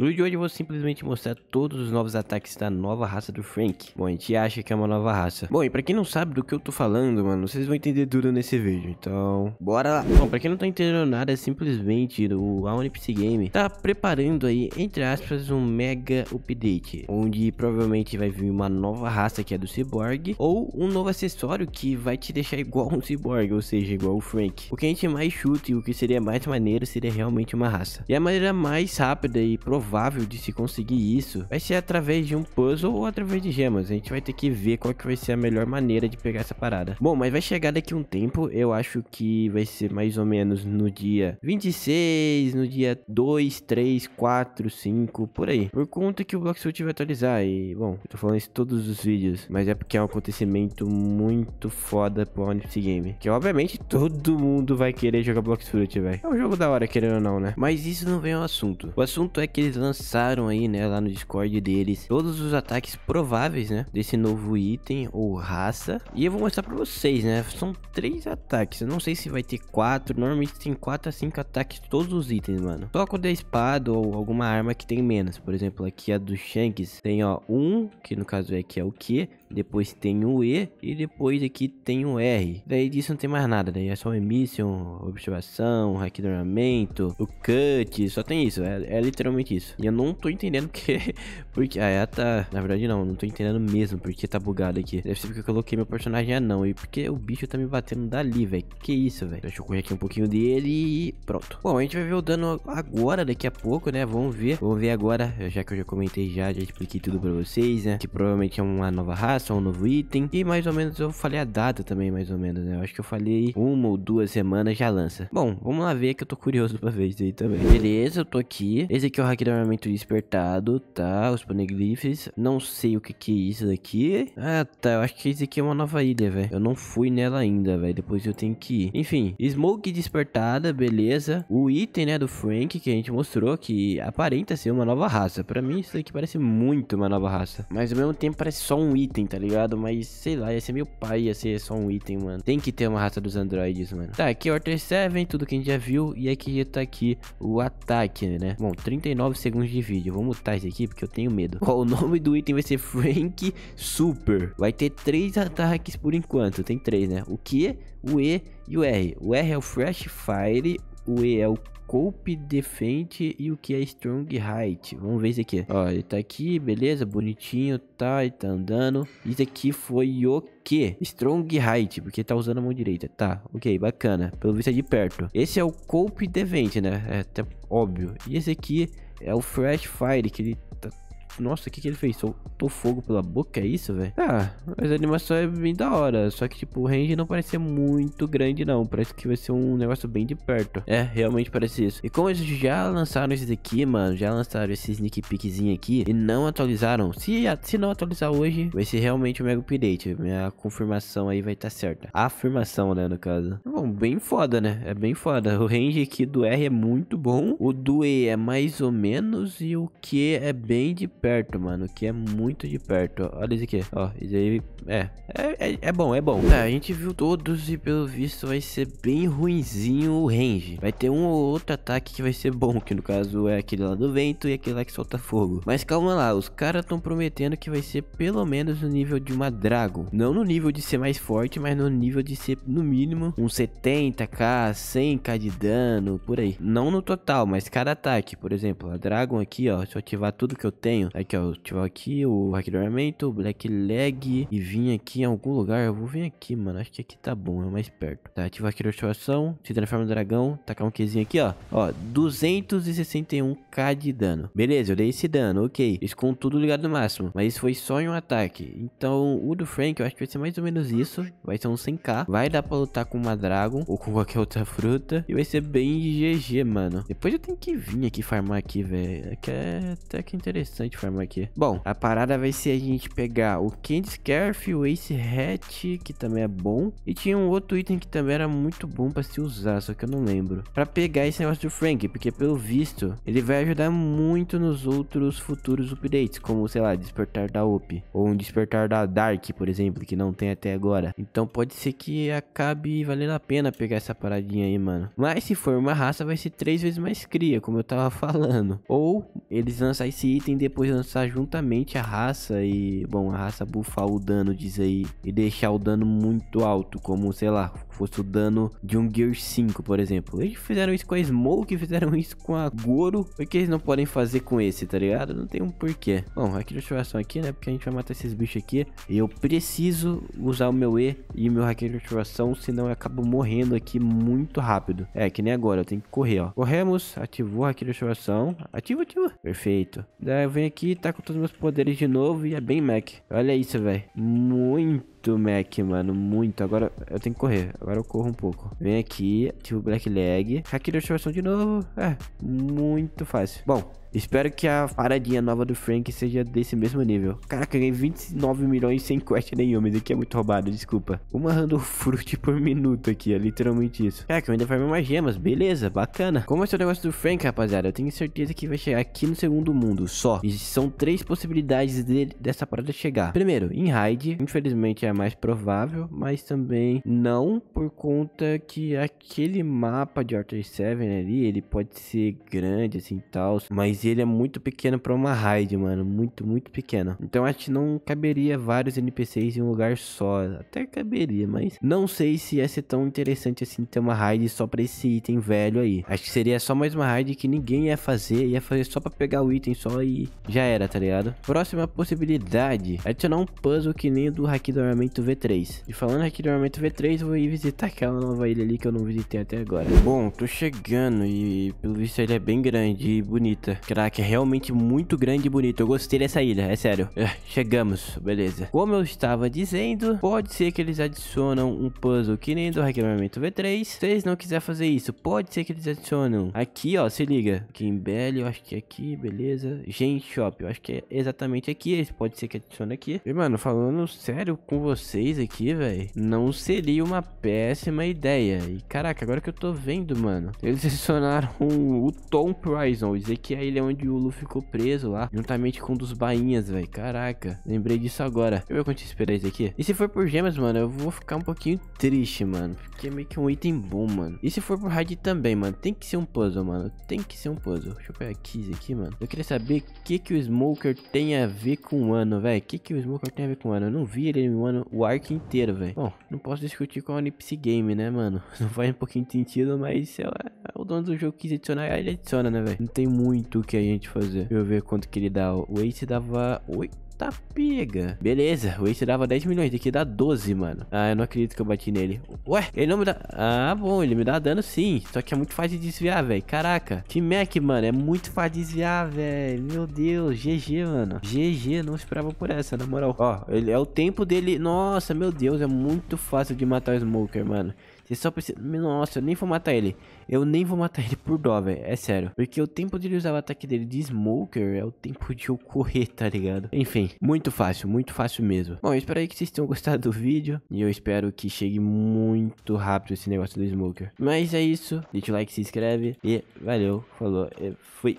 No vídeo de hoje eu vou simplesmente mostrar todos os novos ataques da nova raça do Frank. Bom, a gente acha que é uma nova raça. Bom, e pra quem não sabe do que eu tô falando, mano, vocês vão entender tudo nesse vídeo, então... Bora lá! Bom, pra quem não tá entendendo nada, é simplesmente o Aonipsy Game tá preparando aí, entre aspas, um mega update. Onde provavelmente vai vir uma nova raça que é do Cyborg, ou um novo acessório que vai te deixar igual um Cyborg, ou seja, igual o Frank. O que a gente mais chuta e o que seria mais maneiro seria realmente uma raça. E a maneira mais rápida e provável provável de se conseguir isso vai ser através de um puzzle ou através de gemas. A gente vai ter que ver qual que vai ser a melhor maneira de pegar essa parada. Bom, mas vai chegar daqui um tempo. Eu acho que vai ser mais ou menos no dia 26, no dia 2, 3, 4, 5, por aí. Por conta que o Blocksuit vai atualizar. E, bom, eu tô falando isso em todos os vídeos. Mas é porque é um acontecimento muito foda pro Onyx Game. Que, obviamente, todo mundo vai querer jogar Blocksuit, velho. É um jogo da hora, querendo ou não, né? Mas isso não vem ao assunto. O assunto é que eles lançaram aí, né, lá no Discord deles, todos os ataques prováveis, né, desse novo item ou raça. E eu vou mostrar pra vocês, né, são três ataques, eu não sei se vai ter quatro, normalmente tem quatro a cinco ataques todos os itens, mano. Só quando é espada ou alguma arma que tem menos, por exemplo, aqui a do Shanks tem, ó, um, que no caso é que é o Q, depois tem o E e depois aqui tem o R. Daí disso não tem mais nada, daí é só emission, observação, requadramento, o cut, só tem isso, é, é literalmente isso. E eu não tô entendendo porque porque... Ah, ela tá... Na verdade, não. Não tô entendendo mesmo porque tá bugado aqui. Deve ser porque eu coloquei meu personagem anão. E porque o bicho tá me batendo dali, velho. Que isso, velho. Deixa eu correr aqui um pouquinho dele e... Pronto. Bom, a gente vai ver o dano agora, daqui a pouco, né? Vamos ver. Vamos ver agora, já que eu já comentei já, já expliquei tudo pra vocês, né? Que provavelmente é uma nova raça, um novo item. E mais ou menos eu falei a data também, mais ou menos, né? Eu acho que eu falei uma ou duas semanas já lança. Bom, vamos lá ver que eu tô curioso pra ver isso aí também. Beleza, eu tô aqui. Esse aqui é o hack do armamento despertado, tá? Os poneglyphs. Não sei o que que é isso daqui. Ah, tá. Eu acho que isso aqui é uma nova ilha, velho. Eu não fui nela ainda, velho. Depois eu tenho que ir. Enfim, Smoke despertada, beleza. O item, né, do Frank que a gente mostrou que aparenta ser uma nova raça. Pra mim, isso daqui parece muito uma nova raça. Mas ao mesmo tempo parece só um item, tá ligado? Mas, sei lá, ia ser meu pai, ia ser só um item, mano. Tem que ter uma raça dos androides, mano. Tá, aqui é o Order 7, tudo que a gente já viu. E aqui já tá aqui o ataque, né? Bom, 39 segundos de vídeo. vou mutar isso aqui porque eu tenho tenho medo. Ó, o nome do item vai ser Frank Super. Vai ter três ataques por enquanto. Tem três, né? O Q, o E e o R. O R é o Fresh Fire. O E é o Cope Defend e o que é Strong Height. Vamos ver isso aqui. Ó, ele tá aqui, beleza, bonitinho, tá, ele tá andando. Isso aqui foi o que? Strong Height, porque tá usando a mão direita. Tá, ok, bacana. Pelo visto é de perto. Esse é o Cope Defend, né? É até óbvio. E esse aqui é o Fresh Fire, que ele tá nossa, o que, que ele fez? Soltou fogo pela boca, é isso, velho? Ah, mas a animação é bem da hora. Só que, tipo, o range não parece ser muito grande, não. Parece que vai ser um negócio bem de perto. É, realmente parece isso. E como eles já lançaram esse daqui, mano, já lançaram esse sneak peekzinho aqui e não atualizaram. Se, se não atualizar hoje, vai ser realmente o Mega Update. Minha confirmação aí vai estar tá certa. A afirmação, né, no caso. Bom, bem foda, né? É bem foda. O range aqui do R é muito bom. O do E é mais ou menos. E o Q é bem de perto, mano. Que é muito de perto. Olha isso aqui. Ó, isso aí. É. É, é, é bom, é bom. Tá, a gente viu todos e pelo visto vai ser bem ruinzinho o range. Vai ter um ou outro ataque que vai ser bom. Que no caso é aquele lá do vento e aquele lá que solta fogo. Mas calma lá, os caras estão prometendo que vai ser pelo menos no nível de uma Dragon. Não no nível de ser mais forte, mas no nível de ser no mínimo uns 70k, 100k de dano, por aí. Não no total, mas cada ataque. Por exemplo, a Dragon aqui, ó. Se eu ativar tudo que eu tenho, Aqui, ó. Ativar aqui o Black blackleg. E vim aqui em algum lugar. Eu vou vir aqui, mano. Acho que aqui tá bom, é mais perto. Tá, ativar aqui a ativação. Se transforma no dragão. Tacar um Qzinho aqui, ó. Ó, 261k de dano. Beleza, eu dei esse dano, ok. Isso com tudo ligado no máximo. Mas isso foi só em um ataque. Então, o do Frank, eu acho que vai ser mais ou menos isso. Vai ser um 100k. Vai dar pra lutar com uma Dragon ou com qualquer outra fruta. E vai ser bem GG, mano. Depois eu tenho que vir aqui farmar aqui, velho. É que é até que interessante forma aqui. Bom, a parada vai ser a gente pegar o Candy Scarf, o Ace Hat, que também é bom. E tinha um outro item que também era muito bom pra se usar, só que eu não lembro. Pra pegar esse negócio do Frank, porque pelo visto, ele vai ajudar muito nos outros futuros updates, como, sei lá, Despertar da UP. Ou um Despertar da Dark, por exemplo, que não tem até agora. Então pode ser que acabe valendo a pena pegar essa paradinha aí, mano. Mas se for uma raça, vai ser três vezes mais cria, como eu tava falando. Ou eles lançarem esse item depois lançar juntamente a raça e, bom, a raça bufar o dano, diz aí, e deixar o dano muito alto, como, sei lá, fosse o dano de um Gear 5, por exemplo. Eles fizeram isso com a Smoke, fizeram isso com a Goro, porque que eles não podem fazer com esse, tá ligado? Não tem um porquê. Bom, aqui deixa ativação aqui, né, porque a gente vai matar esses bichos aqui, e eu preciso usar o meu E e meu hacker de ativação, senão eu acabo morrendo aqui muito rápido. É, que nem agora, eu tenho que correr, ó. Corremos, ativou o hacker de ativação, ativa, ativa. Perfeito. Daí eu venho aqui aqui, tá com todos os meus poderes de novo e é bem Mac. Olha isso, velho. Muito muito Mac, mano. Muito. Agora eu tenho que correr. Agora eu corro um pouco. Vem aqui, ativo Black Leg. Aqui de ativação de novo. É, muito fácil. Bom, Espero que a paradinha nova do Frank seja desse mesmo nível. Caraca, eu ganhei 29 milhões sem quest nenhuma. Isso aqui é muito roubado, desculpa. Uma random Fruit por minuto aqui, é literalmente isso. Caraca, eu ainda farmei mais gemas. Beleza, bacana. Como é o negócio do Frank, rapaziada? Eu tenho certeza que vai chegar aqui no segundo mundo só. E são três possibilidades dele, dessa parada chegar. Primeiro, em raid. Infelizmente, é mais provável, mas também não por conta que aquele mapa de Arthur 7 ali, ele pode ser grande assim e tal, mas ele é muito pequeno para uma raid, mano, muito, muito pequeno. Então acho que não caberia vários NPCs em um lugar só, até caberia, mas não sei se ia ser tão interessante assim ter uma raid só para esse item velho aí. Acho que seria só mais uma raid que ninguém ia fazer, ia fazer só para pegar o item só e já era, tá ligado? Próxima possibilidade, adicionar um puzzle que nem o do Haki do Armamento armamento V3. E falando aqui do armamento V3, eu vou ir visitar aquela nova ilha ali que eu não visitei até agora. Bom, tô chegando e pelo visto a ilha é bem grande e bonita. Crack, é realmente muito grande e bonita. Eu gostei dessa ilha, é sério. É, chegamos, beleza. Como eu estava dizendo, pode ser que eles adicionam um puzzle que nem do armamento V3. Se eles não quiserem fazer isso, pode ser que eles adicionam aqui, ó, se liga. Kimbele, eu acho que é aqui, beleza. Gen Shop, eu acho que é exatamente aqui. Pode ser que adicione aqui. E, mano, falando sério com você vocês aqui, velho, não seria uma péssima ideia. E caraca, agora que eu tô vendo, mano, eles adicionaram o Tom Prison, dizer que é a ilha onde o Lulu ficou preso lá, juntamente com um dos bainhas, velho. Caraca, lembrei disso agora. Eu vou continuar esperar isso aqui. E se for por gemas, mano, eu vou ficar um pouquinho triste, mano, porque é meio que um item bom, mano. E se for por raid também, mano, tem que ser um puzzle, mano, tem que ser um puzzle. Deixa eu pegar keys aqui, mano. Eu queria saber o que que o Smoker tem a ver com o ano, velho. O que que o Smoker tem a ver com o ano? Eu não vi ele no ano o arco inteiro, velho. Bom, não posso discutir com a Nipsey Game, né, mano? Não faz um pouquinho de sentido, mas sei é o dono do jogo quis adicionar, ele adiciona, né, velho? Não tem muito o que a gente fazer. Deixa eu ver quanto que ele dá. O Ace dava 8 tá pega. Beleza, o Ace dava 10 milhões, daqui dá 12, mano. Ah, eu não acredito que eu bati nele. Ué, ele não me dá... Ah, bom, ele me dá dano sim. Só que é muito fácil de desviar, velho. Caraca, T-Mac, mano, é muito fácil de desviar, velho. Meu Deus, GG, mano. GG, não esperava por essa, na moral. Ó, ele é o tempo dele... Nossa, meu Deus, é muito fácil de matar o Smoker, mano. Você só precisa... Nossa, eu nem vou matar ele. Eu nem vou matar ele por dó, velho. É sério. Porque o tempo de ele usar o ataque dele de Smoker é o tempo de eu correr, tá ligado? Enfim, muito fácil, muito fácil mesmo. Bom, eu espero aí que vocês tenham gostado do vídeo. E eu espero que chegue muito rápido esse negócio do Smoker. Mas é isso. Deixa o like, se inscreve. E valeu, falou, e fui.